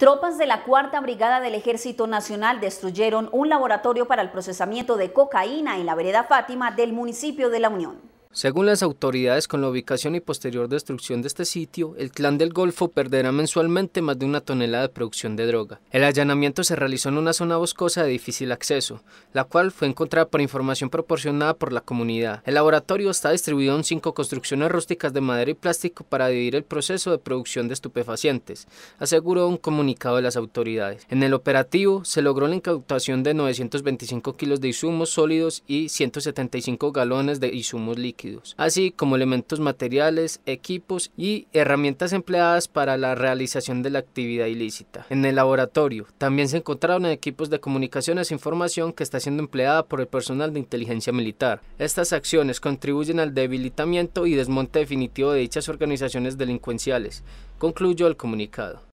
Tropas de la Cuarta Brigada del Ejército Nacional destruyeron un laboratorio para el procesamiento de cocaína en la vereda Fátima del municipio de La Unión. Según las autoridades, con la ubicación y posterior destrucción de este sitio, el clan del Golfo perderá mensualmente más de una tonelada de producción de droga. El allanamiento se realizó en una zona boscosa de difícil acceso, la cual fue encontrada por información proporcionada por la comunidad. El laboratorio está distribuido en cinco construcciones rústicas de madera y plástico para dividir el proceso de producción de estupefacientes, aseguró un comunicado de las autoridades. En el operativo se logró la incautación de 925 kilos de insumos sólidos y 175 galones de insumos líquidos así como elementos materiales, equipos y herramientas empleadas para la realización de la actividad ilícita. En el laboratorio también se encontraron equipos de comunicaciones e información que está siendo empleada por el personal de inteligencia militar. Estas acciones contribuyen al debilitamiento y desmonte definitivo de dichas organizaciones delincuenciales, concluyó el comunicado.